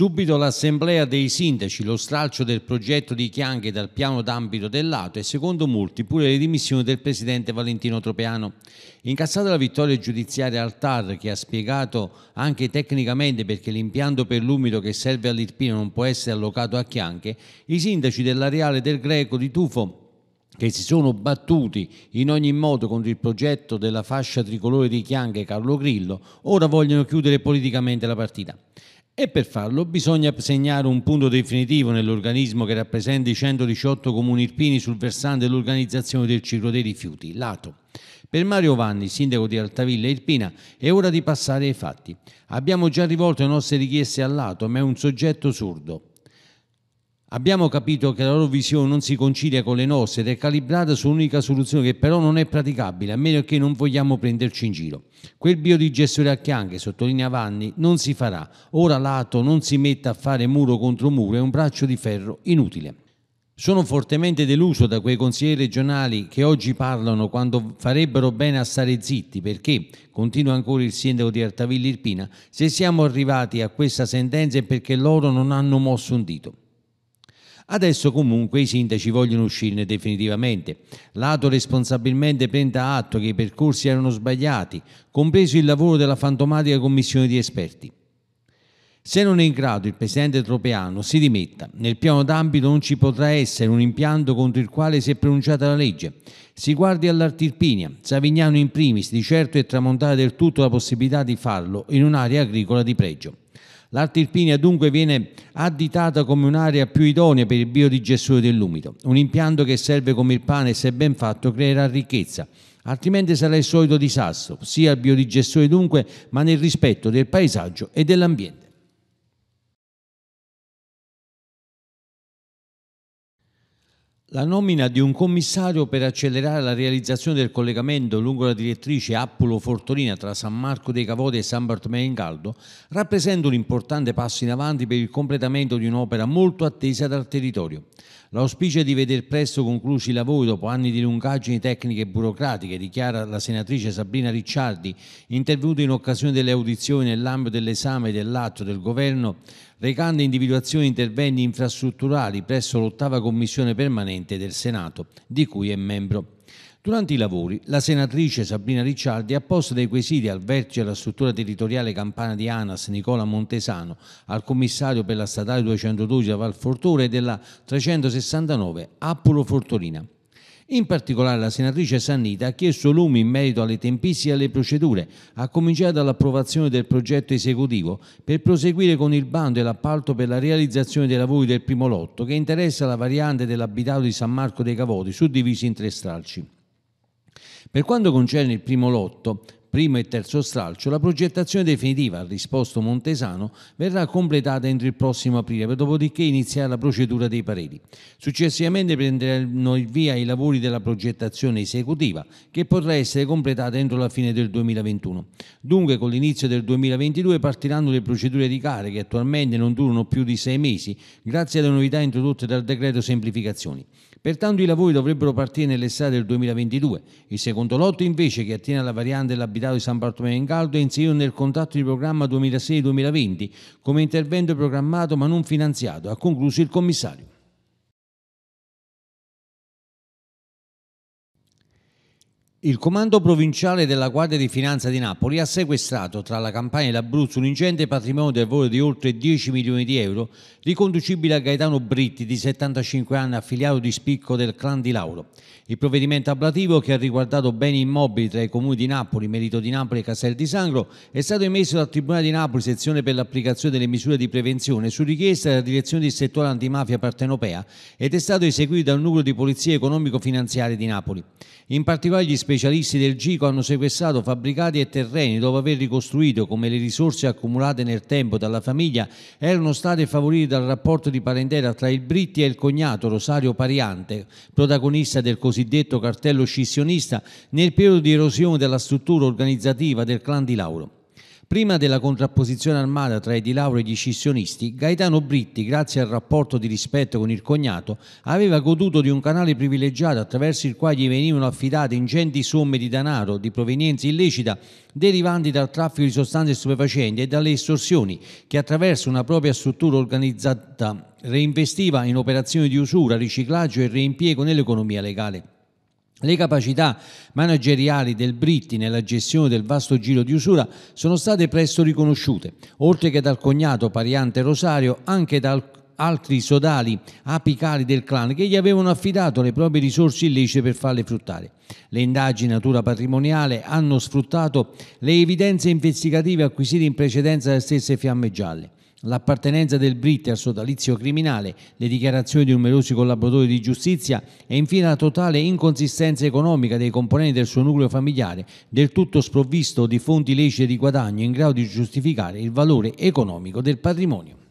Subito l'assemblea dei sindaci, lo stralcio del progetto di Chianghe dal piano d'ambito dell'Ato e secondo molti pure le dimissioni del presidente Valentino Tropeano. Incassata la vittoria giudiziaria al TAR che ha spiegato anche tecnicamente perché l'impianto per l'umido che serve all'Irpino non può essere allocato a Chianche, i sindaci dell'areale del Greco di Tufo che si sono battuti in ogni modo contro il progetto della fascia tricolore di Chianghe Carlo Grillo, ora vogliono chiudere politicamente la partita. E per farlo bisogna segnare un punto definitivo nell'organismo che rappresenta i 118 comuni irpini sul versante dell'organizzazione del ciclo dei rifiuti, l'ATO. Per Mario Vanni, sindaco di Altavilla Irpina, è ora di passare ai fatti. Abbiamo già rivolto le nostre richieste all'ATO, ma è un soggetto surdo. Abbiamo capito che la loro visione non si concilia con le nostre ed è calibrata su un'unica soluzione che però non è praticabile, a meno che non vogliamo prenderci in giro. Quel biodigestore a chianche, sottolinea Vanni, non si farà. Ora lato non si metta a fare muro contro muro, è un braccio di ferro inutile. Sono fortemente deluso da quei consiglieri regionali che oggi parlano quando farebbero bene a stare zitti perché, continua ancora il sindaco di Artavilli Irpina, se siamo arrivati a questa sentenza è perché loro non hanno mosso un dito. Adesso comunque i sindaci vogliono uscirne definitivamente. Lato responsabilmente prenda atto che i percorsi erano sbagliati, compreso il lavoro della fantomatica commissione di esperti. Se non è in grado il presidente tropeano si dimetta, nel piano d'ambito non ci potrà essere un impianto contro il quale si è pronunciata la legge. Si guardi all'Artirpinia, Savignano in primis, di certo è tramontata del tutto la possibilità di farlo in un'area agricola di pregio. L'Arte Irpinia dunque viene additata come un'area più idonea per il biodigestore dell'umido, un impianto che serve come il pane e se ben fatto creerà ricchezza, altrimenti sarà il solito disastro, sia il biodigestore dunque, ma nel rispetto del paesaggio e dell'ambiente. La nomina di un commissario per accelerare la realizzazione del collegamento lungo la direttrice Appulo-Fortolina tra San Marco dei Cavodi e San Bartolomeo in Caldo rappresenta un importante passo in avanti per il completamento di un'opera molto attesa dal territorio. L'auspicio è di veder presto conclusi i lavori dopo anni di lungaggini tecniche e burocratiche, dichiara la senatrice Sabrina Ricciardi, intervenuta in occasione delle audizioni nell'ambito dell'esame dell'atto del governo recando individuazione di interventi infrastrutturali presso l'ottava commissione permanente del Senato, di cui è membro. Durante i lavori, la senatrice Sabrina Ricciardi ha posto dei quesiti al vertice della struttura territoriale campana di ANAS Nicola Montesano, al commissario per la statale 212 da Valfortore e della 369 Appulo Fortolina. In particolare la senatrice Sannita ha chiesto lumi in merito alle tempistiche e alle procedure, a cominciare dall'approvazione del progetto esecutivo per proseguire con il bando e l'appalto per la realizzazione dei lavori del primo lotto che interessa la variante dell'abitato di San Marco dei Cavoti, suddivisi in tre stralci. Per quanto concerne il primo lotto, primo e terzo stralcio, la progettazione definitiva, ha risposto Montesano, verrà completata entro il prossimo aprile, dopodiché inizierà la procedura dei pareri. Successivamente prenderanno il via i lavori della progettazione esecutiva, che potrà essere completata entro la fine del 2021. Dunque, con l'inizio del 2022 partiranno le procedure di gare, che attualmente non durano più di sei mesi, grazie alle novità introdotte dal decreto semplificazioni. Pertanto i lavori dovrebbero partire nell'estate del 2022. Il secondo lotto invece, che attiene alla variante dell'abitato di San Bartolomeo in Caldo, è inserito nel contratto di programma 2006-2020 come intervento programmato ma non finanziato, ha concluso il commissario. Il comando provinciale della Guardia di Finanza di Napoli ha sequestrato tra la campagna e l'Abruzzo un ingente patrimonio del valore di oltre 10 milioni di euro, riconducibile a Gaetano Britti, di 75 anni, affiliato di spicco del clan di Lauro. Il provvedimento ablativo, che ha riguardato beni immobili tra i comuni di Napoli, Merito di Napoli e Castel di Sangro, è stato emesso dal Tribunale di Napoli, sezione per l'applicazione delle misure di prevenzione, su richiesta della direzione di settore antimafia partenopea ed è stato eseguito dal nucleo di polizia economico-finanziaria di Napoli. In particolare gli specialisti del GICO hanno sequestrato fabbricati e terreni dopo aver ricostruito come le risorse accumulate nel tempo dalla famiglia erano state favorite dal rapporto di parentela tra il Britti e il cognato Rosario Pariante, protagonista del cosiddetto cartello scissionista nel periodo di erosione della struttura organizzativa del clan di Lauro. Prima della contrapposizione armata tra i di Lauro e gli scissionisti, Gaetano Britti, grazie al rapporto di rispetto con il cognato, aveva goduto di un canale privilegiato attraverso il quale gli venivano affidate ingenti somme di denaro di provenienza illecita derivanti dal traffico di sostanze stupefacenti e dalle estorsioni che attraverso una propria struttura organizzata reinvestiva in operazioni di usura, riciclaggio e reimpiego nell'economia legale. Le capacità manageriali del Britti nella gestione del vasto giro di usura sono state presto riconosciute, oltre che dal cognato pariante Rosario, anche da altri sodali apicali del clan che gli avevano affidato le proprie risorse illecite per farle fruttare. Le indagini natura patrimoniale hanno sfruttato le evidenze investigative acquisite in precedenza dalle stesse fiamme gialle. L'appartenenza del Brit al sodalizio criminale, le dichiarazioni di numerosi collaboratori di giustizia e infine la totale inconsistenza economica dei componenti del suo nucleo familiare, del tutto sprovvisto di fonti lecite di guadagno in grado di giustificare il valore economico del patrimonio.